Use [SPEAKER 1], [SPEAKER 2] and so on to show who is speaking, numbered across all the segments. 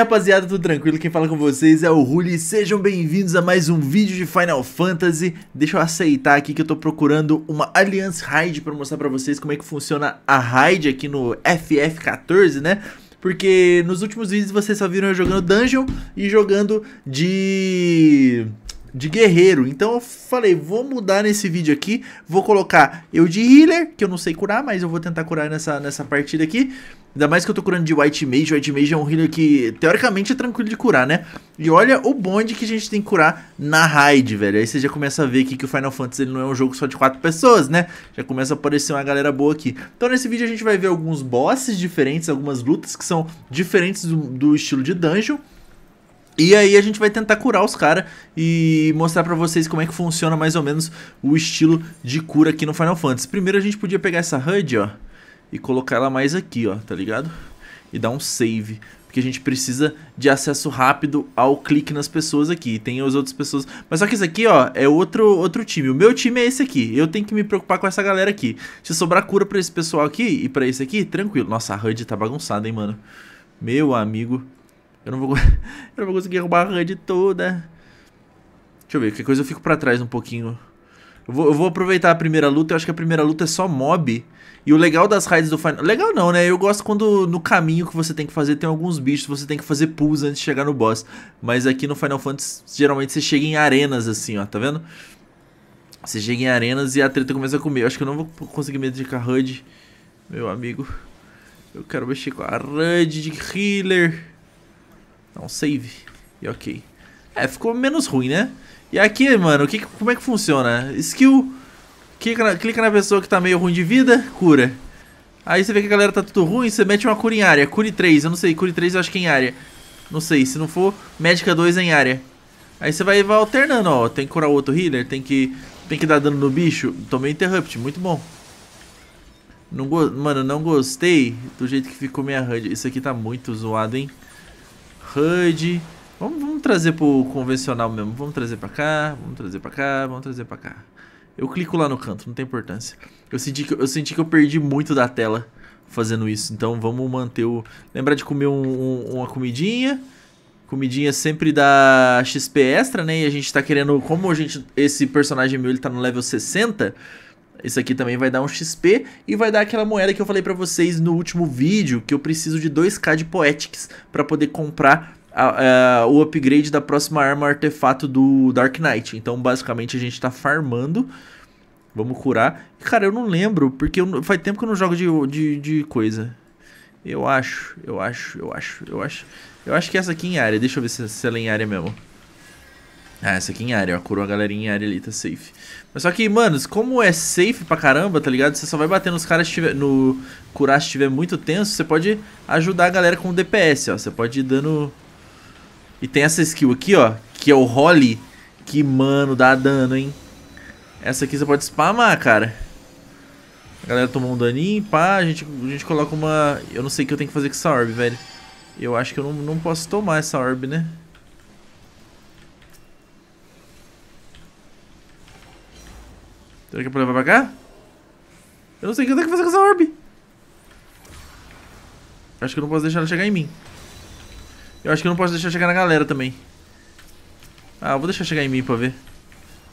[SPEAKER 1] rapaziada, tudo tranquilo? Quem fala com vocês é o Ruli. Sejam bem-vindos a mais um vídeo de Final Fantasy. Deixa eu aceitar aqui que eu tô procurando uma Alliance Raid pra mostrar pra vocês como é que funciona a Raid aqui no FF14, né? Porque nos últimos vídeos vocês só viram eu jogando Dungeon e jogando de de guerreiro. Então eu falei, vou mudar nesse vídeo aqui, vou colocar eu de healer, que eu não sei curar, mas eu vou tentar curar nessa, nessa partida aqui. Ainda mais que eu tô curando de White Mage, White Mage é um healer que teoricamente é tranquilo de curar, né? E olha o bonde que a gente tem que curar na raid, velho. Aí você já começa a ver aqui que o Final Fantasy não é um jogo só de quatro pessoas, né? Já começa a aparecer uma galera boa aqui. Então nesse vídeo a gente vai ver alguns bosses diferentes, algumas lutas que são diferentes do, do estilo de dungeon. E aí a gente vai tentar curar os caras e mostrar para vocês como é que funciona mais ou menos o estilo de cura aqui no Final Fantasy. Primeiro a gente podia pegar essa HUD, ó, e colocar ela mais aqui, ó, tá ligado? E dar um save, porque a gente precisa de acesso rápido ao clique nas pessoas aqui. Tem as outras pessoas, mas só que esse aqui, ó, é outro outro time. O meu time é esse aqui. Eu tenho que me preocupar com essa galera aqui. Se sobrar cura para esse pessoal aqui e para esse aqui, tranquilo. Nossa, a HUD tá bagunçada, hein, mano. Meu amigo, eu não vou, eu não vou conseguir roubar a HUD toda. Deixa eu ver, que coisa eu fico pra trás um pouquinho. Eu vou, eu vou, aproveitar a primeira luta, eu acho que a primeira luta é só mob. E o legal das raids do Final... Legal não, né? Eu gosto quando no caminho que você tem que fazer tem alguns bichos, você tem que fazer pulls antes de chegar no boss. Mas aqui no Final Fantasy, geralmente você chega em arenas assim, ó, tá vendo? Você chega em arenas e a treta começa a comer. Eu acho que eu não vou conseguir medir dedicar a HUD, meu amigo. Eu quero mexer com a HUD de healer. Dá é um save. E ok. É, ficou menos ruim, né? E aqui, mano, que, como é que funciona? Skill, clica na, clica na pessoa que tá meio ruim de vida, cura. Aí você vê que a galera tá tudo ruim, você mete uma cura em área. Cure 3, eu não sei, cure 3 eu acho que é em área. Não sei, se não for, médica 2 é em área. Aí você vai, vai alternando, ó. Tem que curar o outro healer, tem que, tem que dar dano no bicho. Tomei interrupt, muito bom. Não go... Mano, não gostei do jeito que ficou minha HUD. Isso aqui tá muito zoado, hein? HUD. Vamos, vamos trazer para o convencional mesmo. Vamos trazer para cá, vamos trazer para cá, vamos trazer para cá. Eu clico lá no canto, não tem importância. Eu senti que eu, senti que eu perdi muito da tela fazendo isso. Então vamos manter o... Lembrar de comer um, um, uma comidinha. Comidinha sempre dá XP extra, né? E a gente tá querendo... Como a gente, esse personagem meu ele tá no level 60... Isso aqui também vai dar um XP e vai dar aquela moeda que eu falei para vocês no último vídeo, que eu preciso de 2k de Poetics para poder comprar a, a, o upgrade da próxima arma artefato do Dark Knight. Então, basicamente, a gente está farmando. Vamos curar. Cara, eu não lembro, porque eu, faz tempo que eu não jogo de, de, de coisa. Eu acho, eu acho, eu acho, eu acho. Eu acho que é essa aqui é em área. Deixa eu ver se, se ela é em área mesmo. Ah, essa aqui em área, ó. Curou a galerinha em área ali, tá safe. Mas só que, mano, como é safe pra caramba, tá ligado? Você só vai bater nos caras tiver, no curar se tiver muito tenso. Você pode ajudar a galera com DPS, ó. Você pode ir dando... E tem essa skill aqui, ó, que é o Holly, que, mano, dá dano, hein? Essa aqui você pode spamar, cara. A galera tomou um daninho, pá, a gente, a gente coloca uma... Eu não sei o que eu tenho que fazer com essa orb, velho. Eu acho que eu não, não posso tomar essa orb, né? Será que é pra levar pra cá? Eu não sei o que eu tenho que fazer com essa orb. Acho que eu não posso deixar ela chegar em mim. Eu acho que eu não posso deixar chegar na galera também. Ah, vou deixar chegar em mim pra ver.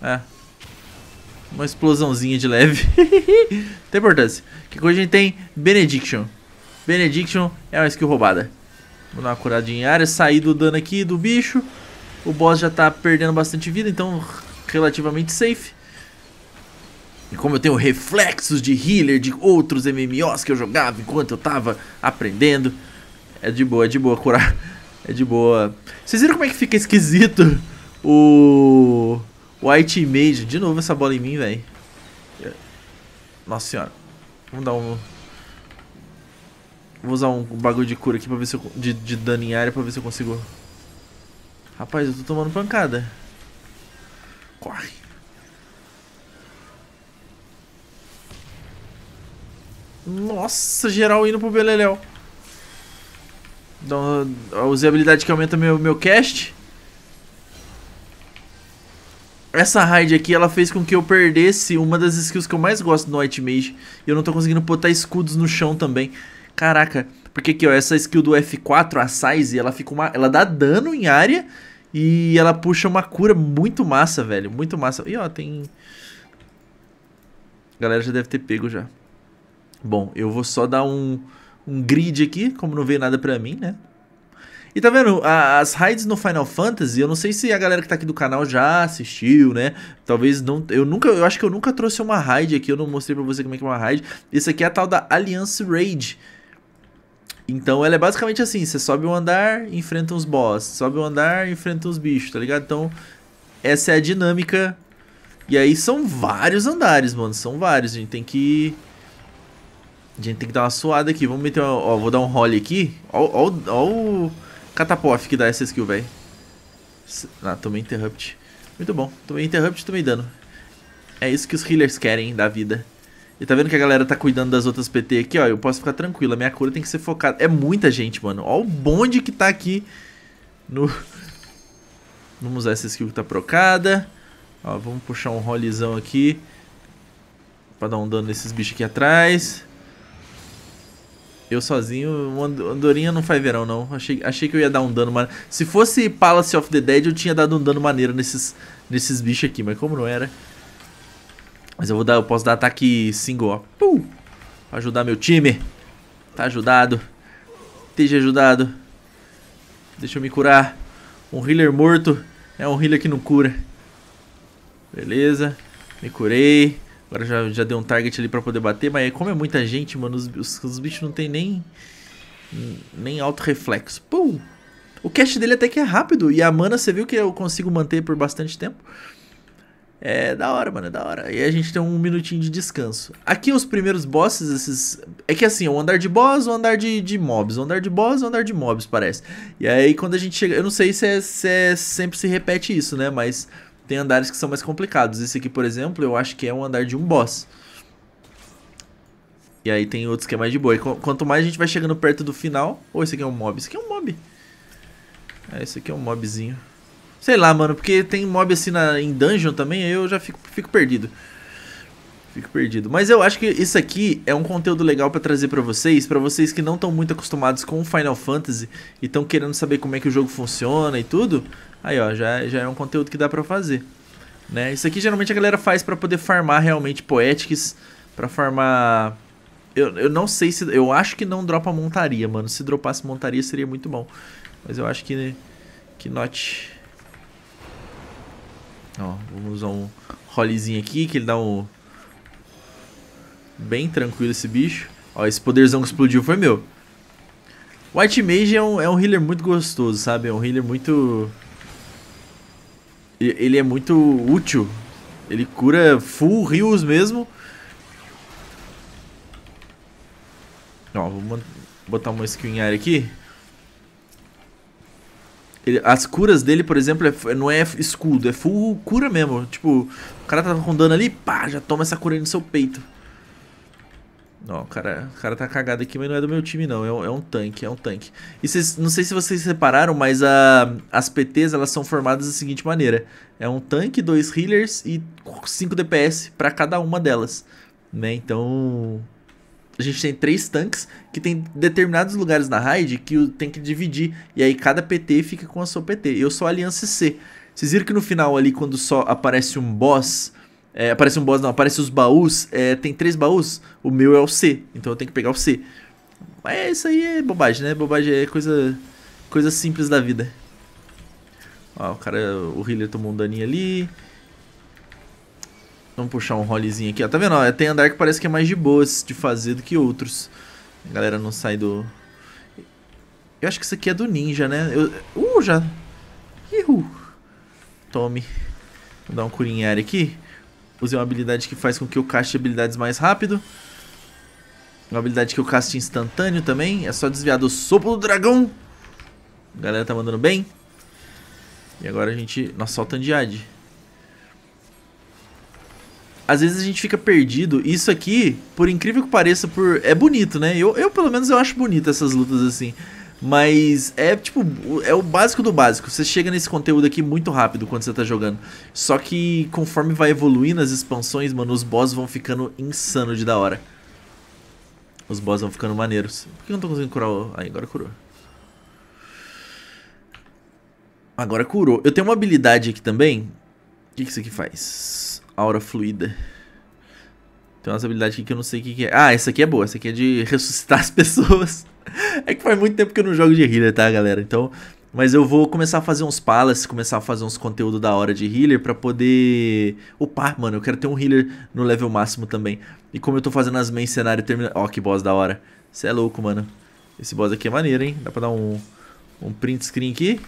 [SPEAKER 1] É. Uma explosãozinha de leve. tem importância. Que coisa a gente tem? Benediction. Benediction é uma skill roubada. Vou dar uma curadinha em área, sair do dano aqui do bicho. O boss já tá perdendo bastante vida, então relativamente safe. E como eu tenho reflexos de healer de outros MMOs que eu jogava enquanto eu tava aprendendo. É de boa, é de boa curar. É de boa. Vocês viram como é que fica esquisito o. O Mage. De novo essa bola em mim, velho. Nossa senhora. Vamos dar um. Vou usar um bagulho de cura aqui pra ver se eu. De, de dano em área pra ver se eu consigo. Rapaz, eu tô tomando pancada. Corre. Nossa, geral indo pro Beleléu. usei a habilidade que aumenta meu, meu cast. Essa raid aqui, ela fez com que eu perdesse uma das skills que eu mais gosto no White Mage. E eu não tô conseguindo botar escudos no chão também. Caraca, porque aqui, ó, essa skill do F4, a Size, ela fica uma... Ela dá dano em área e ela puxa uma cura muito massa, velho. Muito massa. E, ó, tem... A galera já deve ter pego já. Bom, eu vou só dar um, um grid aqui, como não veio nada pra mim, né? E tá vendo, as raids no Final Fantasy, eu não sei se a galera que tá aqui do canal já assistiu, né? Talvez não, eu nunca, eu acho que eu nunca trouxe uma raid aqui, eu não mostrei pra você como é que é uma raid. Esse aqui é a tal da Alliance Raid. Então ela é basicamente assim, você sobe um andar, enfrenta uns boss, sobe um andar, enfrenta uns bichos, tá ligado? Então essa é a dinâmica. E aí são vários andares, mano, são vários, a gente tem que... Ir a gente tem que dar uma suada aqui. Vamos meter uma, Ó, vou dar um role aqui. Ó, ó, ó o catapof que dá essa skill, velho. Ah, tomei interrupt. Muito bom. Tomei interrupt, tomei dano. É isso que os healers querem da vida. E tá vendo que a galera tá cuidando das outras PT aqui, ó. Eu posso ficar tranquila. Minha cura tem que ser focada. É muita gente, mano. Ó o bonde que tá aqui no... Vamos usar essa skill que tá procada. Ó, vamos puxar um rolezão aqui. Pra dar um dano nesses bichos aqui atrás. Eu sozinho, uma andorinha não faz verão, não. Achei, achei que eu ia dar um dano mas Se fosse Palace of the Dead, eu tinha dado um dano maneiro nesses, nesses bichos aqui, mas como não era... Mas eu vou dar, eu posso dar ataque single, ó. Pum! Pra ajudar meu time. Tá ajudado. Esteja ajudado. Deixa eu me curar. Um healer morto é um healer que não cura. Beleza. Me curei. Agora já, já deu um target ali pra poder bater, mas como é muita gente, mano, os, os, os bichos não tem nem. Nem auto reflexo. Pum! O cast dele até que é rápido. E a mana, você viu que eu consigo manter por bastante tempo. É da hora, mano, é da hora. E a gente tem um minutinho de descanso. Aqui os primeiros bosses, esses. É que assim, o andar de boss, o andar de, de mobs. O andar de boss, o andar de mobs, parece. E aí quando a gente chega. Eu não sei se, é, se é sempre se repete isso, né? Mas tem andares que são mais complicados. Esse aqui, por exemplo, eu acho que é um andar de um boss. E aí tem outros que é mais de boa. E quanto mais a gente vai chegando perto do final... Ou oh, esse aqui é um mob. Esse aqui é um mob. Ah, esse aqui é um mobzinho. Sei lá, mano, porque tem mob assim na, em dungeon também, aí eu já fico, fico perdido. Fico perdido. Mas eu acho que isso aqui é um conteúdo legal para trazer para vocês, para vocês que não estão muito acostumados com Final Fantasy e estão querendo saber como é que o jogo funciona e tudo. Aí, ó, já, é, já é um conteúdo que dá para fazer. Né? Isso aqui geralmente a galera faz para poder farmar realmente poetics, para farmar... Eu, eu não sei se... Eu acho que não dropa montaria, mano. Se dropasse montaria seria muito bom. Mas eu acho que... Que note. Ó, vamos usar um rolezinho aqui, que ele dá um... Bem tranquilo esse bicho. Ó, esse poderzão que explodiu foi meu. White Mage é um, é um healer muito gostoso, sabe? É um healer muito ele é muito útil. Ele cura full rios mesmo. Ó, vou botar uma skill em área aqui. Ele, as curas dele, por exemplo, é, não é escudo, é full cura mesmo. Tipo, o cara tá com dano ali, pá, já toma essa cura aí no seu peito. Ó, o cara, o cara tá cagado aqui, mas não é do meu time, não. É um, é um tanque, é um tanque. E cês, não sei se vocês repararam, mas a, as PTs elas são formadas da seguinte maneira: é um tanque, dois healers e 5 DPS para cada uma delas. Né? Então. A gente tem três tanques que tem determinados lugares na raid que tem que dividir. E aí cada PT fica com a sua PT. Eu sou a Aliança C. Vocês viram que no final ali, quando só aparece um boss é, aparece um boss, não, aparece os baús. É, tem três baús, o meu é o C, então eu tenho que pegar o C. Mas é, isso aí é bobagem, né? Bobagem é coisa, coisa simples da vida. Ó, o cara, o healer tomou um daninho ali. Vamos puxar um rolezinho aqui, ó. Tá vendo? Ó, tem andar que parece que é mais de boas de fazer do que outros. A galera não sai do... Eu acho que isso aqui é do ninja, né? Eu... Uh, já... Ihu. Tome. Vou dar um curinhar aqui. Usei uma habilidade que faz com que eu caste habilidades mais rápido. Uma habilidade que eu caste instantâneo também. É só desviar do sopro do dragão. A galera tá mandando bem. E agora a gente... Nossa, solta Andiade. Às vezes a gente fica perdido. Isso aqui, por incrível que pareça, por... é bonito, né? Eu, eu, pelo menos, eu acho bonito essas lutas assim. Mas é tipo, é o básico do básico. Você chega nesse conteúdo aqui muito rápido quando você tá jogando. Só que conforme vai evoluindo as expansões, mano, os boss vão ficando insano de da hora. Os boss vão ficando maneiros. Por que eu não tô conseguindo curar o... Aí, agora curou. Agora curou. Eu tenho uma habilidade aqui também. O que, que isso aqui faz? Aura fluida. Tem umas habilidades aqui que eu não sei o que, que é. Ah, essa aqui é boa. Essa aqui é de ressuscitar as pessoas é que faz muito tempo que eu não jogo de healer, tá, galera? Então, mas eu vou começar a fazer uns palace, começar a fazer uns conteúdo da hora de healer para poder upar, mano. Eu quero ter um healer no level máximo também. E como eu tô fazendo as main cenário termina... Ó, oh, que boss da hora. Você é louco, mano. Esse boss aqui é maneiro, hein? Dá pra dar um, um print screen aqui.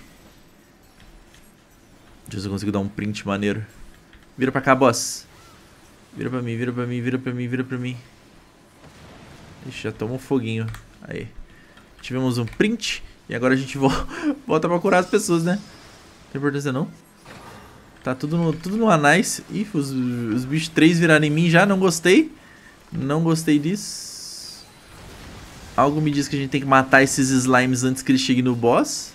[SPEAKER 1] Deixa eu ver se eu consigo dar um print maneiro. Vira pra cá, boss. Vira pra mim, vira pra mim, vira pra mim, vira pra mim. Ixi, já toma um foguinho. Aí. Tivemos um print. E agora a gente volta pra curar as pessoas, né? Não tem importância não. Tá tudo no, tudo no anais. Ih, os, os bichos 3 viraram em mim já. Não gostei. Não gostei disso. Algo me diz que a gente tem que matar esses slimes antes que ele chegue no boss.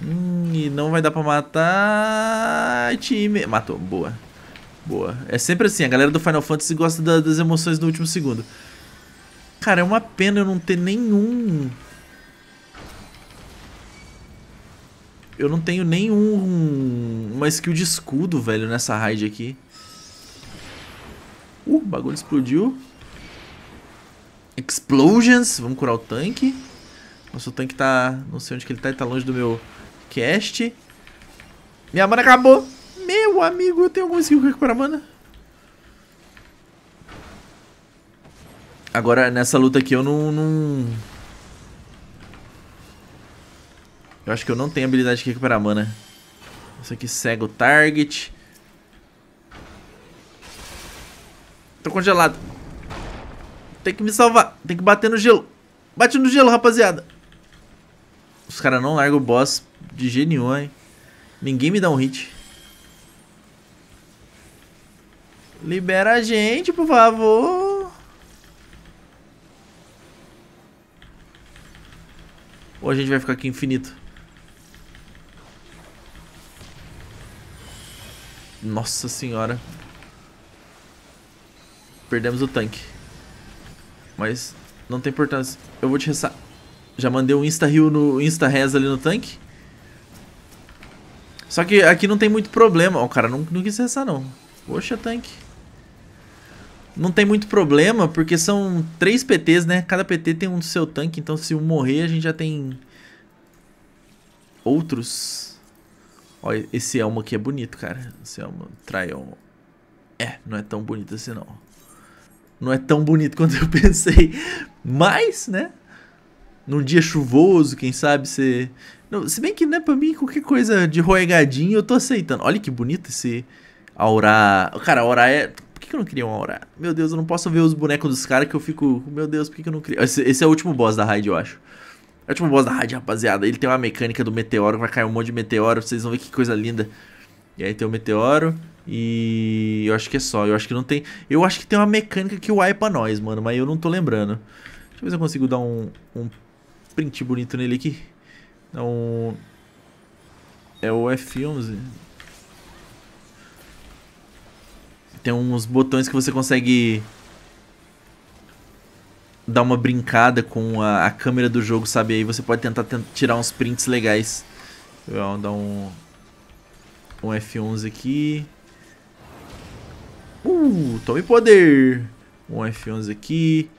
[SPEAKER 1] Hum, e não vai dar pra matar... Time... Matou. Boa. Boa. É sempre assim. A galera do Final Fantasy gosta da, das emoções do último segundo. Cara, é uma pena eu não ter nenhum... Eu não tenho nenhum... Uma skill de escudo, velho, nessa raid aqui. Uh, o bagulho explodiu. Explosions. Vamos curar o tanque. Nosso tanque tá... Não sei onde que ele tá. Ele tá longe do meu cast. Minha mana acabou. Meu amigo, eu tenho alguma skill que cura mana? Agora, nessa luta aqui, eu não, não... Eu acho que eu não tenho habilidade de recuperar mana. Isso aqui cega o target. Tô congelado. Tem que me salvar. Tem que bater no gelo. Bate no gelo, rapaziada. Os caras não largam o boss de jeito nenhum, hein. Ninguém me dá um hit. Libera a gente, por favor. Ou a gente vai ficar aqui infinito? Nossa senhora. Perdemos o tanque. Mas não tem importância. Eu vou te ressar... Já mandei um insta-heal no insta-res ali no tanque. Só que aqui não tem muito problema. o cara não, não quis ressar não. Poxa, tanque. Não tem muito problema, porque são três PTs, né? Cada PT tem um do seu tanque, então se um morrer, a gente já tem outros. Olha, esse elmo aqui é bonito, cara. Esse elmo, Tryon. É, não é tão bonito assim, não. Não é tão bonito quanto eu pensei. Mas, né? Num dia chuvoso, quem sabe você... Não, se bem que, né, pra mim, qualquer coisa de roegadinho eu tô aceitando. Olha que bonito esse... aurá Cara, aurá é que, que eu não queria uma aura? Meu Deus, eu não posso ver os bonecos dos caras que eu fico. Meu Deus, por que, que eu não queria. Esse, esse, é o último boss da raid, eu acho. É o último boss da raid, rapaziada. Ele tem uma mecânica do meteoro, vai cair um monte de meteoro. Vocês vão ver que coisa linda. E aí tem o meteoro. E eu acho que é só. Eu acho que não tem. Eu acho que tem uma mecânica que o é pra nós, mano. Mas eu não tô lembrando. Deixa eu ver se eu consigo dar um, um print bonito nele aqui. um. É o F11. Tem uns botões que você consegue dar uma brincada com a, a câmera do jogo, sabe? Aí você pode tentar tirar uns prints legais. Vou dar um, um F11 aqui. Uh, tome poder! Um F11 aqui.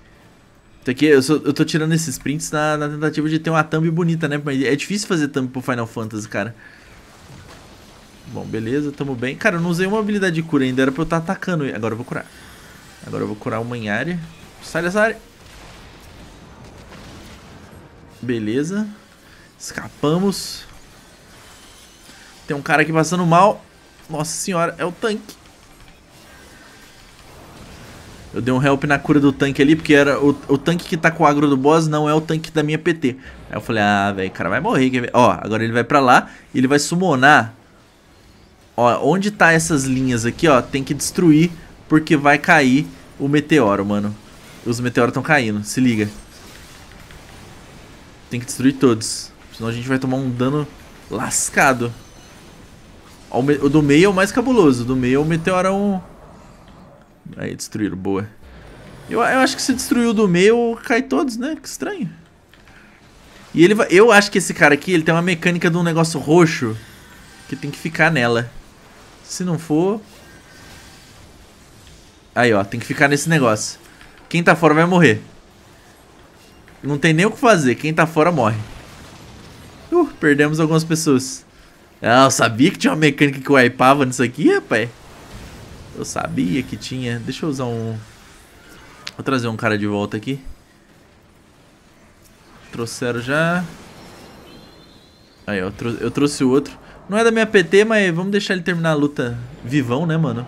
[SPEAKER 1] Aqui, eu, sou, eu tô tirando esses prints na, na, tentativa de ter uma thumb bonita, né? Mas é difícil fazer thumb pro Final Fantasy, cara. Bom, beleza, tamo bem. Cara, eu não usei uma habilidade de cura ainda, era pra eu estar tá atacando. Agora eu vou curar. Agora eu vou curar uma em área. Sai dessa área. Beleza. Escapamos. Tem um cara aqui passando mal. Nossa senhora, é o tanque. Eu dei um help na cura do tanque ali, porque era o, o tanque que tá com o agro do boss não é o tanque da minha PT. Aí eu falei, ah, velho, o cara vai morrer. Ó, agora ele vai pra lá e ele vai summonar Ó, onde tá essas linhas aqui, ó, tem que destruir porque vai cair o meteoro, mano. Os meteoros estão caindo, se liga. Tem que destruir todos, senão a gente vai tomar um dano lascado. Ó, o do meio é o mais cabuloso, o do meio é o meteoro é Aí, destruíram, boa. Eu, eu acho que se destruiu o do meio, cai todos, né? Que estranho. E ele vai... Eu acho que esse cara aqui, ele tem uma mecânica de um negócio roxo que tem que ficar nela. Se não for... Aí, ó. Tem que ficar nesse negócio. Quem tá fora vai morrer. Não tem nem o que fazer. Quem tá fora morre. Uh, perdemos algumas pessoas. Ah, eu sabia que tinha uma mecânica que wipeava nisso aqui, rapaz. Eu sabia que tinha. Deixa eu usar um... Vou trazer um cara de volta aqui. Trouxeram já. Aí, ó. Eu trouxe o outro. Não é da minha PT, mas vamos deixar ele terminar a luta vivão, né, mano?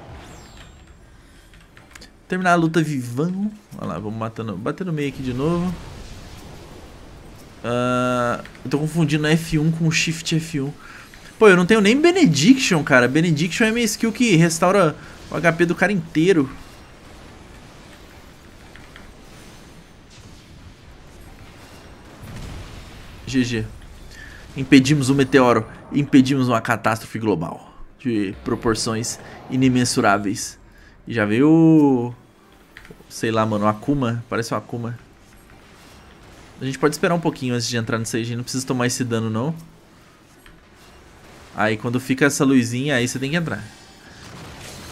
[SPEAKER 1] Terminar a luta vivão. Olha lá, vamos matando. Batendo meio aqui de novo. Uh, eu tô confundindo F1 com Shift F1. Pô, eu não tenho nem Benediction, cara. Benediction é minha skill que restaura o HP do cara inteiro. GG impedimos um meteoro, impedimos uma catástrofe global de proporções inimensuráveis. E já veio, sei lá, mano, o Akuma, parece o Akuma. A gente pode esperar um pouquinho antes de entrar nisso aí, a gente não precisa tomar esse dano não. Aí quando fica essa luzinha, aí você tem que entrar.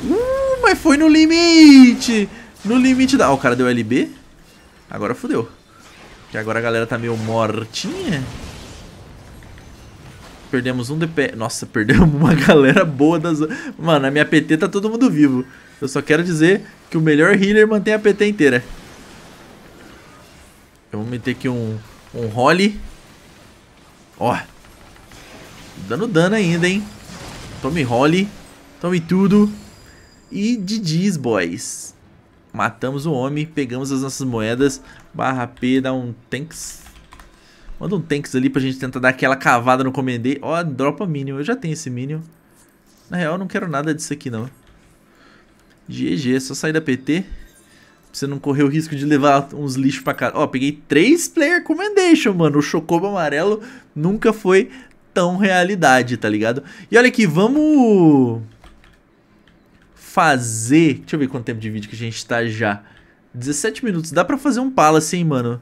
[SPEAKER 1] Uh, mas foi no limite! No limite da... Ó, oh, ah, o cara deu LB. Agora fodeu. Porque agora a galera tá meio mortinha perdemos um DP. Nossa, perdemos uma galera boa das. Mano, a minha PT tá todo mundo vivo. Eu só quero dizer que o melhor healer mantém a PT inteira. Eu vou meter aqui um. Um role. Ó. Dando dano ainda, hein? Tome role. Tome tudo. E GG's, boys. Matamos o homem, pegamos as nossas moedas. Barra P dá um thanks Manda um tanks ali pra gente tentar dar aquela cavada no Comendei. Ó, dropa Minion. Eu já tenho esse Minion. Na real, eu não quero nada disso aqui, não. GG, é só sair da PT. Pra você não correr o risco de levar uns lixos pra casa. Ó, peguei três player commendation, mano. O Chocobo amarelo nunca foi tão realidade, tá ligado? E olha aqui, vamos fazer... Deixa eu ver quanto tempo de vídeo que a gente tá já. 17 minutos. Dá pra fazer um palace, hein, mano?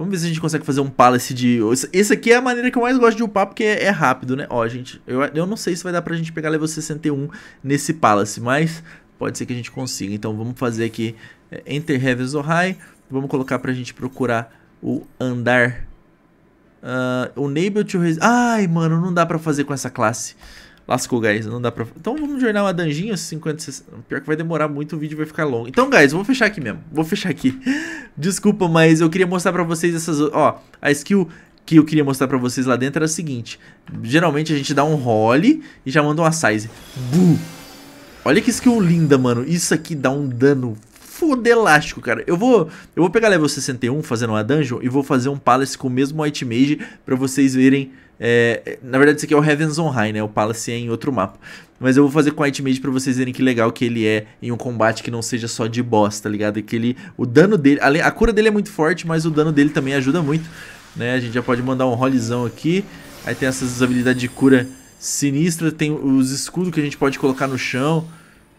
[SPEAKER 1] Vamos ver se a gente consegue fazer um palace de... Esse aqui é a maneira que eu mais gosto de upar, porque é, é rápido, né? Ó, gente, eu, eu não sei se vai dar pra gente pegar level 61 nesse palace, mas pode ser que a gente consiga. Então vamos fazer aqui é, Enter Heavens or High. Vamos colocar pra gente procurar o andar... Uh, unable to... Ai, mano, não dá pra fazer com essa classe. Lascou, guys. Não dá pra. Então vamos jornar uma danjinha, 50, 60. Pior que vai demorar muito, o vídeo vai ficar longo. Então, guys, vou fechar aqui mesmo. Vou fechar aqui. Desculpa, mas eu queria mostrar pra vocês essas. Ó, a skill que eu queria mostrar pra vocês lá dentro era a seguinte. Geralmente a gente dá um role e já manda uma size. Bu! Olha que skill linda, mano. Isso aqui dá um dano fudelástico, cara. Eu vou, eu vou pegar level 61 fazendo uma dungeon e vou fazer um palace com o mesmo white mage pra vocês verem. É, na verdade, isso aqui é o Heavens on High, né? O palace é em outro mapa. Mas eu vou fazer com o white mage pra vocês verem que legal que ele é em um combate que não seja só de boss, tá ligado? E que ele, o dano dele, a, a cura dele é muito forte, mas o dano dele também ajuda muito, né? A gente já pode mandar um rolezão aqui. Aí tem essas habilidades de cura sinistra, tem os escudos que a gente pode colocar no chão.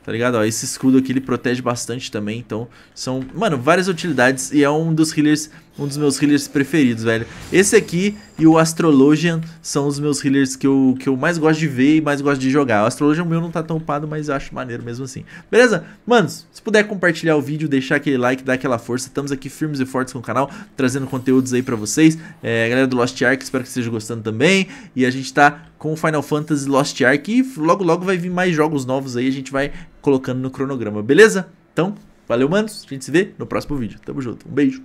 [SPEAKER 1] Tá ligado? Ó, esse escudo aqui ele protege bastante também, então são, mano, várias utilidades e é um dos healers, um dos meus healers preferidos, velho. Esse aqui e o Astrologian são os meus healers que eu, que eu mais gosto de ver e mais gosto de jogar. O Astrologian meu não tá tão pado, mas acho maneiro mesmo assim. Beleza? Manos, se puder compartilhar o vídeo, deixar aquele like, dar aquela força. Estamos aqui firmes e fortes com o canal, trazendo conteúdos aí pra vocês. É, galera do Lost Ark, espero que esteja gostando também. E a gente tá com o Final Fantasy Lost Ark e logo logo vai vir mais jogos novos aí, a gente vai colocando no cronograma, beleza? Então, valeu, manos. A gente se vê no próximo vídeo. Tamo junto. Um beijo.